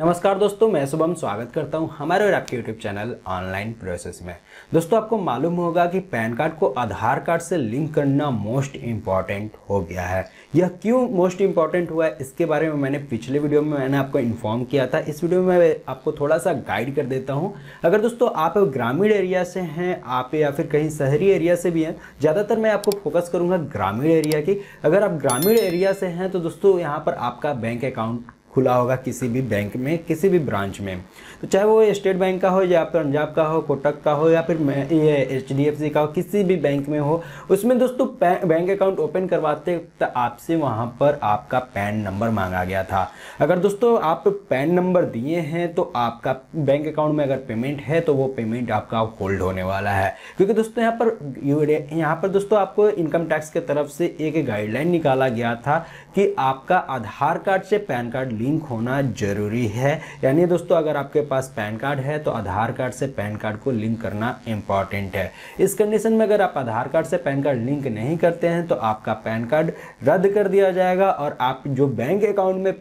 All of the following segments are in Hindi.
नमस्कार दोस्तों मैं शुभम स्वागत करता हूं हमारे और आपके यूट्यूब चैनल ऑनलाइन प्रोसेस में दोस्तों आपको मालूम होगा कि पैन कार्ड को आधार कार्ड से लिंक करना मोस्ट इम्पॉर्टेंट हो गया है यह क्यों मोस्ट इम्पॉर्टेंट हुआ है इसके बारे में मैंने पिछले वीडियो में मैंने आपको इन्फॉर्म किया था इस वीडियो में मैं आपको थोड़ा सा गाइड कर देता हूँ अगर दोस्तों आप ग्रामीण एरिया से हैं आप या फिर कहीं शहरी एरिया से भी हैं ज़्यादातर मैं आपको फोकस करूँगा ग्रामीण एरिया की अगर आप ग्रामीण एरिया से हैं तो दोस्तों यहाँ पर आपका बैंक अकाउंट खुला होगा किसी भी बैंक में किसी भी ब्रांच में तो चाहे वो स्टेट बैंक का हो या पंजाब का हो कोटक का हो या फिर ये एच का हो किसी भी बैंक में हो उसमें दोस्तों बैंक अकाउंट ओपन करवाते तो आपसे वहाँ पर आपका पैन नंबर मांगा गया था अगर दोस्तों आप पैन नंबर दिए हैं तो आपका बैंक अकाउंट में अगर पेमेंट है तो वो पेमेंट आपका होल्ड होने वाला है क्योंकि दोस्तों यहाँ पर यहाँ पर दोस्तों आपको इनकम टैक्स की तरफ से एक गाइडलाइन निकाला गया था कि आपका आधार कार्ड से पैन कार्ड लिंक होना जरूरी है यानी दोस्तों अगर आपके पास पैन कार्ड है तो आधार कार्ड से पैन कार्ड को लिंक करना इंपॉर्टेंट है इस कंडीशन में अगर आप आधार कार्ड से पैन कार्ड लिंक नहीं करते हैं तो आपका पैन कार्ड रद्द कर दिया जाएगा और आप जो बैंक अकाउंट में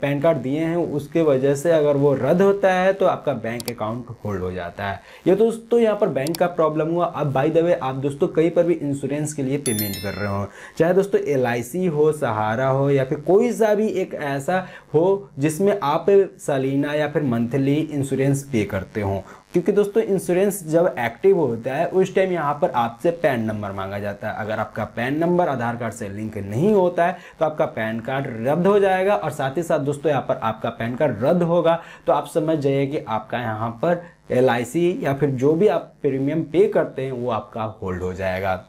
पैन कार्ड दिए हैं उसके वजह से अगर वो रद्द होता है तो आपका बैंक अकाउंट होल्ड हो जाता है ये दोस्तों यहाँ पर बैंक का प्रॉब्लम हुआ अब बाई द वे आप दोस्तों कहीं पर भी इंश्योरेंस के लिए पेमेंट कर रहे हो चाहे दोस्तों एल हो सहारा सहारा हो या फिर कोई सा भी एक ऐसा हो जिसमें आप सालीना या फिर मंथली इंश्योरेंस पे करते हो क्योंकि दोस्तों इंश्योरेंस जब एक्टिव होता है उस टाइम यहाँ पर आपसे पैन नंबर मांगा जाता है अगर आपका पैन नंबर आधार कार्ड से लिंक नहीं होता है तो आपका पैन कार्ड रद्द हो जाएगा और साथ ही साथ दोस्तों यहाँ पर आपका पैन कार्ड रद्द होगा तो आप समझ जाइए कि आपका यहाँ पर एल या फिर जो भी आप प्रीमियम पे करते हैं वो आपका होल्ड हो जाएगा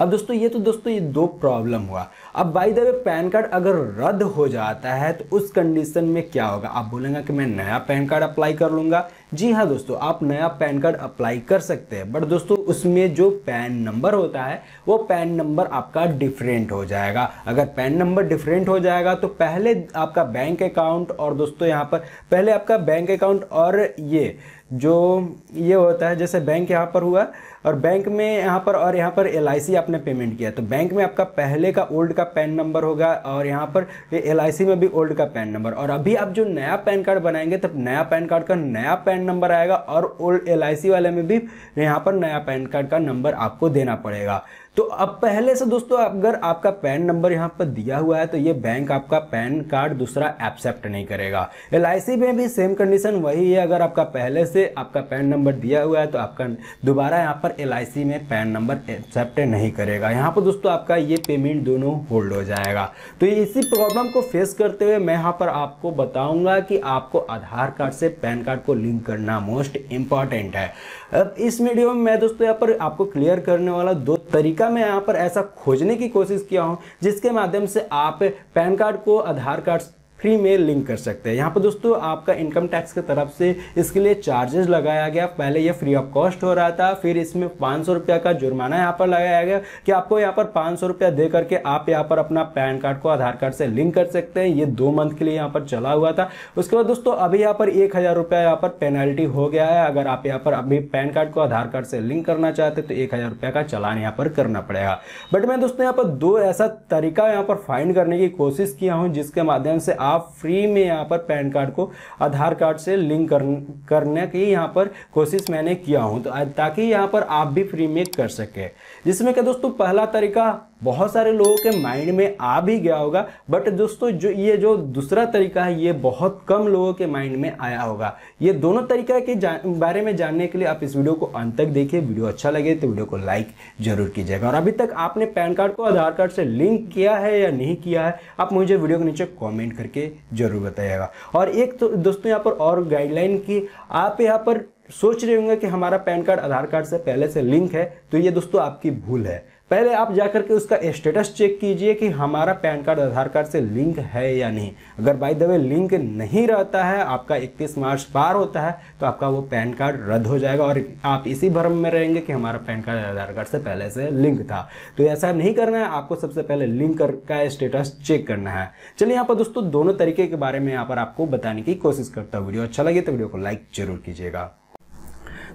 अब दोस्तों ये तो दोस्तों ये दो प्रॉब्लम हुआ अब by the way PAN card अगर रद्द हो जाता है तो उस कंडीशन में क्या होगा आप बोलेंगे कि मैं नया पैन कार्ड अप्लाई कर लूँगा जी हाँ दोस्तों आप नया पैन कार्ड अप्लाई कर सकते हैं बट दोस्तों उसमें जो पैन नंबर होता है वो पैन नंबर आपका डिफरेंट हो जाएगा अगर पैन नंबर डिफरेंट हो जाएगा तो पहले आपका बैंक अकाउंट और दोस्तों यहाँ पर पहले आपका बैंक अकाउंट और ये जो ये होता है जैसे बैंक यहाँ पर हुआ और बैंक में यहाँ पर और यहाँ पर एल आपने पेमेंट किया तो बैंक में आपका पहले का ओल्ड का पैन नंबर होगा और यहाँ पर एल में भी ओल्ड का पैन नंबर और अभी आप जो नया पैन कार्ड बनाएंगे तब नया पैन कार्ड का नया पैन पैन नंबर आएगा और ओल्ड एल वाले में भी यहाँ पर नया पैन कार्ड का नंबर आपको देना पड़ेगा तो अब पहले से दोस्तों अगर आपका पैन नंबर यहाँ पर दिया हुआ है तो ये बैंक आपका पैन कार्ड दूसरा एक्सेप्ट नहीं करेगा एल में भी सेम कंडीशन वही है अगर आपका पहले से आपका पैन नंबर दिया हुआ है तो आपका दोबारा यहाँ पर एल में पैन नंबर एक्सेप्ट नहीं करेगा यहाँ पर दोस्तों आपका ये पेमेंट दोनों होल्ड हो जाएगा तो इसी प्रॉब्लम को फेस करते हुए मैं यहाँ पर आपको बताऊँगा कि आपको आधार कार्ड से पैन कार्ड को लिंक करना मोस्ट इम्पॉर्टेंट है अब इस वीडियो में मैं दोस्तों यहाँ पर आपको क्लियर करने वाला दो तरीका मैं यहाँ पर ऐसा खोजने की कोशिश किया हूँ जिसके माध्यम से आप पैन कार्ड को आधार कार्ड फ्री में लिंक कर सकते हैं यहाँ पर दोस्तों आपका इनकम टैक्स की तरफ से इसके लिए चार्जेस लगाया गया पहले ये फ्री ऑफ कॉस्ट हो रहा था फिर इसमें पाँच सौ रुपया का जुर्माना यहाँ पर लगाया गया कि आपको यहाँ पर पाँच सौ रुपया दे करके आप यहाँ पर अपना पैन कार्ड को आधार कार्ड से लिंक कर सकते हैं ये दो मंथ के लिए यहाँ पर चला हुआ था उसके बाद दोस्तों अभी यहाँ पर एक हज़ार रुपया यहाँ पर पेनल्टी हो गया है अगर आप यहाँ पर अभी पैन कार्ड को आधार कार्ड से लिंक करना चाहते तो एक हज़ार रुपया का चलान यहाँ पर करना पड़ेगा बट मैं दोस्तों यहाँ पर दो ऐसा तरीका यहाँ पर फाइंड करने की कोशिश किया हूँ जिसके माध्यम से आप फ्री में यहाँ पर पैन कार्ड को आधार कार्ड से लिंक करने की यहाँ पर कोशिश मैंने किया हूँ तो ताकि यहाँ पर आप भी फ्री में कर सकें जिसमें क्या दोस्तों पहला तरीका बहुत सारे लोगों के माइंड में आ भी गया होगा बट दोस्तों जो ये जो दूसरा तरीका है ये बहुत कम लोगों के माइंड में आया होगा ये दोनों तरीका के बारे में जानने के लिए आप इस वीडियो को अंत तक देखिए वीडियो अच्छा लगे तो वीडियो को लाइक जरूर कीजिएगा और अभी तक आपने पैन कार्ड को आधार कार्ड से लिंक किया है या नहीं किया है आप मुझे वीडियो के नीचे कॉमेंट करके जरूर बताइएगा और एक तो दोस्तों यहाँ पर और गाइडलाइन की आप यहाँ पर सोच रहे होंगे कि हमारा पैन कार्ड आधार कार्ड से पहले से लिंक है तो ये दोस्तों आपकी भूल है पहले आप जाकर के उसका स्टेटस चेक कीजिए कि हमारा पैन कार्ड आधार कार्ड से लिंक है या नहीं अगर बाई द वे लिंक नहीं रहता है आपका 31 मार्च पार होता है तो आपका वो पैन कार्ड रद्द हो जाएगा और आप इसी भ्रम में रहेंगे कि हमारा पैन कार्ड आधार कार्ड से पहले से लिंक था तो ऐसा नहीं करना है आपको सबसे पहले लिंक का स्टेटस चेक करना है चलिए यहाँ पर दोस्तों दोनों तरीके के बारे में यहाँ पर आपको बताने की कोशिश करता हूँ वीडियो अच्छा लगे तो वीडियो को लाइक जरूर कीजिएगा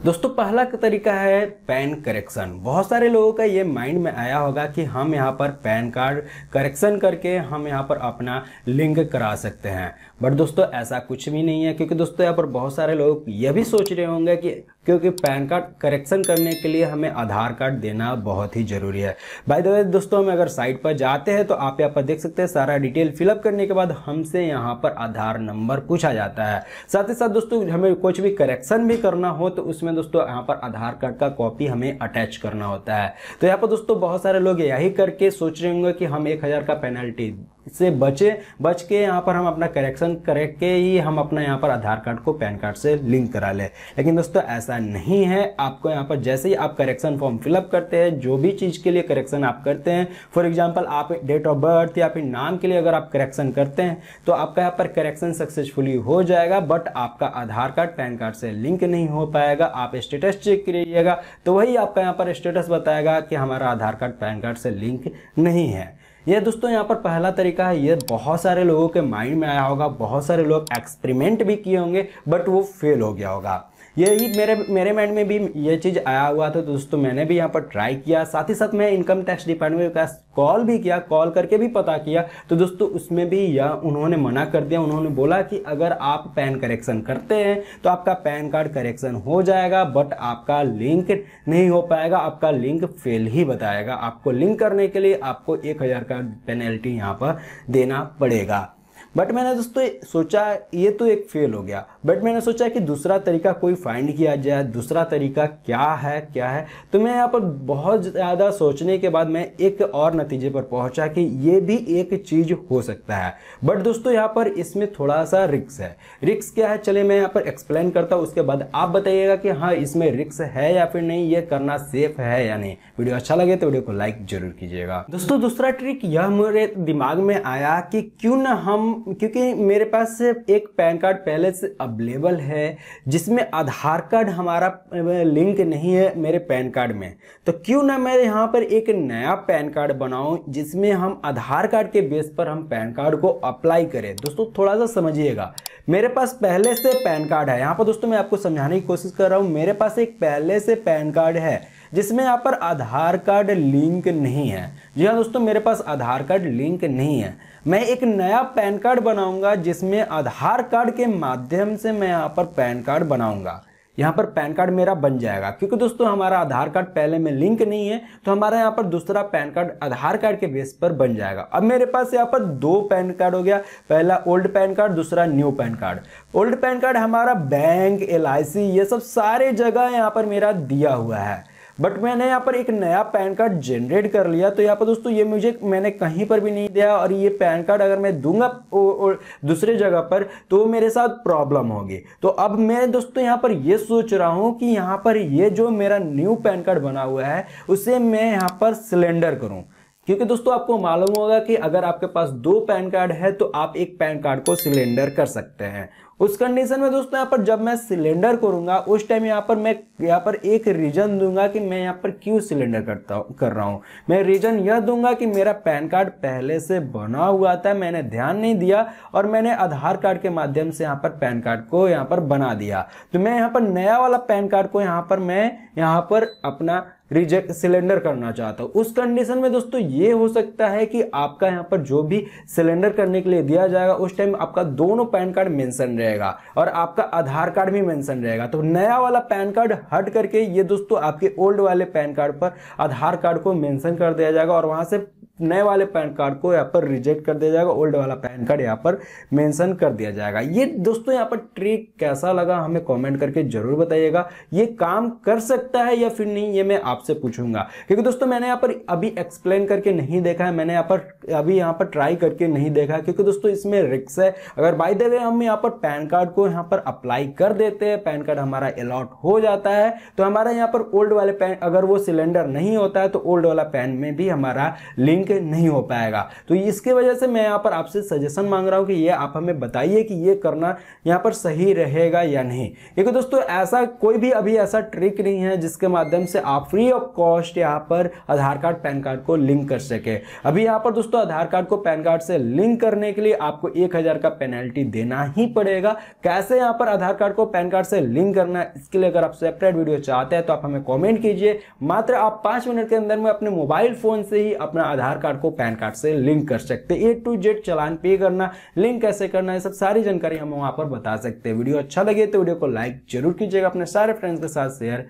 दोस्तों पहला तरीका है पैन करेक्शन बहुत सारे लोगों का ये माइंड में आया होगा कि हम यहाँ पर पैन कार्ड करेक्शन करके हम यहाँ पर अपना लिंक करा सकते हैं बट दोस्तों ऐसा कुछ भी नहीं है क्योंकि दोस्तों यहाँ पर बहुत सारे लोग यह भी सोच रहे होंगे कि क्योंकि पैन कार्ड करेक्शन करने के लिए हमें आधार कार्ड देना बहुत ही ज़रूरी है बाय द वे दोस्तों हम अगर साइट पर जाते हैं तो आप यहाँ पर देख सकते हैं सारा डिटेल फिलअप करने के बाद हमसे यहाँ पर आधार नंबर पूछा जाता है साथ ही साथ दोस्तों हमें कुछ भी करेक्शन भी करना हो तो उसमें दोस्तों यहाँ पर आधार कार्ड का कॉपी हमें अटैच करना होता है तो यहाँ पर दोस्तों बहुत सारे लोग यही करके सोच रहे होंगे कि हम एक हज़ार का पेनल्टी से बचे बच के यहाँ पर हम अपना करेक्शन करेक्ट के ही हम अपना यहाँ पर आधार कार्ड को पैन कार्ड से लिंक करा ले लेकिन दोस्तों ऐसा नहीं है आपको यहाँ पर जैसे ही आप करेक्शन फॉर्म फिलअप करते हैं जो भी चीज़ के लिए करेक्शन आप करते हैं फॉर एग्जाम्पल आप डेट ऑफ बर्थ या फिर नाम के लिए अगर आप करेक्शन करते हैं तो आपका यहाँ पर करेक्शन सक्सेसफुली हो जाएगा बट आपका आधार कार्ड पैन कार्ड से लिंक नहीं हो पाएगा आप स्टेटस चेक करिएगा तो वही आपका यहाँ पर स्टेटस बताएगा कि हमारा आधार कार्ड पैन कार्ड से लिंक नहीं है ये दोस्तों यहाँ पर पहला तरीका है ये बहुत सारे लोगों के माइंड में आया होगा बहुत सारे लोग एक्सपेरिमेंट भी किए होंगे बट वो फेल हो गया होगा यही मेरे मेरे माइंड में भी ये चीज़ आया हुआ था दोस्तों मैंने भी यहाँ पर ट्राई किया साथ ही साथ मैं इनकम टैक्स डिपार्टमेंट का कॉल भी किया कॉल करके भी पता किया तो दोस्तों उसमें भी या उन्होंने मना कर दिया उन्होंने बोला कि अगर आप पैन करेक्शन करते हैं तो आपका पैन कार्ड करेक्शन हो जाएगा बट आपका लिंक नहीं हो पाएगा आपका लिंक फेल ही बताएगा आपको लिंक करने के लिए आपको एक हज़ार का पेनल्टी यहाँ पर देना पड़ेगा बट मैंने दोस्तों सोचा ये तो एक फेल हो गया बट मैंने सोचा कि दूसरा तरीका कोई फाइंड किया जाए दूसरा तरीका क्या है क्या है तो मैं यहाँ पर बहुत ज़्यादा सोचने के बाद मैं एक और नतीजे पर पहुँचा कि ये भी एक चीज़ हो सकता है बट दोस्तों यहाँ पर इसमें थोड़ा सा रिक्स है रिक्स क्या है चले मैं यहाँ पर एक्सप्लेन करता हूँ उसके बाद आप बताइएगा कि हाँ इसमें रिक्स है या फिर नहीं ये करना सेफ है या नहीं वीडियो अच्छा लगे तो वीडियो को लाइक जरूर कीजिएगा दोस्तों दूसरा ट्रिक यह मेरे दिमाग में आया कि क्यों ना हम क्योंकि मेरे पास एक पैन कार्ड पहले से अवेलेबल है जिसमें आधार कार्ड हमारा लिंक नहीं है मेरे पैन कार्ड में तो क्यों ना मैं यहाँ पर एक नया पैन कार्ड बनाऊँ जिसमें हम आधार कार्ड के बेस पर हम पैन कार्ड को अप्लाई करें दोस्तों थोड़ा सा समझिएगा मेरे पास पहले से पैन कार्ड है यहाँ पर दोस्तों मैं आपको समझाने की कोशिश कर रहा हूँ मेरे पास एक पहले से पैन कार्ड है जिसमें यहाँ पर आधार कार्ड लिंक नहीं है जी हाँ दोस्तों मेरे पास आधार कार्ड लिंक नहीं है मैं एक नया पैन कार्ड बनाऊंगा जिसमें आधार कार्ड के माध्यम से मैं यहाँ पर पैन कार्ड बनाऊंगा यहाँ पर पैन कार्ड मेरा बन जाएगा क्योंकि दोस्तों हमारा आधार कार्ड पहले में लिंक नहीं है तो हमारा यहाँ पर दूसरा पैन कार्ड आधार कार्ड के बेस पर बन जाएगा अब मेरे पास यहाँ पर दो पैन कार्ड हो गया पहला ओल्ड पैन कार्ड दूसरा new PAN card old PAN card हमारा बैंक एल ये सब सारे जगह यहाँ पर मेरा दिया हुआ है बट मैंने यहाँ पर एक नया पैन कार्ड जनरेट कर लिया तो यहाँ पर दोस्तों ये मुझे मैंने कहीं पर भी नहीं दिया और ये पैन कार्ड अगर मैं दूंगा दूसरे जगह पर तो मेरे साथ प्रॉब्लम होगी तो अब मैं दोस्तों यहाँ पर ये सोच रहा हूँ कि यहाँ पर ये जो मेरा न्यू पैन कार्ड बना हुआ है उसे मैं यहाँ पर सिलेंडर करूँ क्योंकि दोस्तों आपको मालूम होगा कि अगर आपके पास दो पैन कार्ड है तो आप एक पैन कार्ड को सिलेंडर कर सकते हैं उस कंडीशन में दोस्तों यहाँ पर जब मैं सिलेंडर करूंगा उस टाइम यहाँ पर मैं यहाँ पर एक रीजन दूंगा कि मैं यहाँ पर क्यों सिलेंडर करता कर रहा हूँ मैं रीजन यह दूंगा कि मेरा पैन कार्ड पहले से बना हुआ था मैंने ध्यान नहीं दिया और मैंने आधार कार्ड के माध्यम से यहाँ पर पैन कार्ड को यहाँ पर बना दिया तो मैं यहाँ पर नया वाला पैन कार्ड को यहाँ पर मैं यहाँ पर अपना रिजेक्ट सिलेंडर करना चाहता हूँ उस कंडीशन में दोस्तों ये हो सकता है कि आपका यहाँ पर जो भी सिलेंडर करने के लिए दिया जाएगा उस टाइम आपका दोनों पैन कार्ड मेंशन रहेगा और आपका आधार कार्ड भी मेंशन रहेगा तो नया वाला पैन कार्ड हट करके ये दोस्तों आपके ओल्ड वाले पैन कार्ड पर आधार कार्ड को मैंशन कर दिया जाएगा और वहां से नए वाले पैन कार्ड को यहाँ पर रिजेक्ट कर दिया जाएगा ओल्ड वाला पैन कार्ड यहाँ पर मेंशन कर दिया जाएगा ये दोस्तों यहाँ पर ट्रिक कैसा लगा हमें कमेंट करके जरूर बताइएगा ये काम कर सकता है या फिर नहीं ये मैं आपसे पूछूंगा क्योंकि दोस्तों मैंने यहाँ पर अभी एक्सप्लेन करके नहीं देखा है मैंने यहाँ पर अभी यहाँ पर ट्राई करके नहीं देखा क्योंकि दोस्तों इसमें रिक्स है अगर बाई द वे हम यहाँ पर पैन कार्ड को यहाँ पर अप्लाई कर देते हैं पैन कार्ड हमारा अलॉट हो जाता है तो हमारा यहाँ पर ओल्ड वाले पैन अगर वो सिलेंडर नहीं होता है तो ओल्ड वाला पैन में भी हमारा लिंक लेके नहीं हो पाएगा तो इसके वजह से मैं यहाँ पर आपसे सजेशन मांग रहा हूँ कि ये आप हमें बताइए कि ये करना यहाँ पर सही रहेगा या नहीं देखो दोस्तों ऐसा कोई भी अभी ऐसा ट्रिक नहीं है जिसके माध्यम से आप फ्री ऑफ कॉस्ट यहाँ पर आधार कार्ड पैन कार्ड को लिंक कर सके अभी यहाँ पर दोस्तों आधार कार्ड को पैन कार्ड से लिंक करने के लिए आपको एक का पेनल्टी देना ही पड़ेगा कैसे यहाँ पर आधार कार्ड को पैन कार्ड से लिंक करना इसके लिए अगर आप सेपरेट वीडियो चाहते हैं तो आप हमें कॉमेंट कीजिए मात्र आप पाँच मिनट के अंदर में अपने मोबाइल फोन से ही अपना आधार कार्ड को पैन कार्ड से लिंक कर सकते ए टू जेड चलान पे करना लिंक कैसे करना है सब सारी जानकारी हम वहां पर बता सकते हैं वीडियो अच्छा लगे तो वीडियो को लाइक जरूर कीजिएगा अपने सारे फ्रेंड्स के साथ शेयर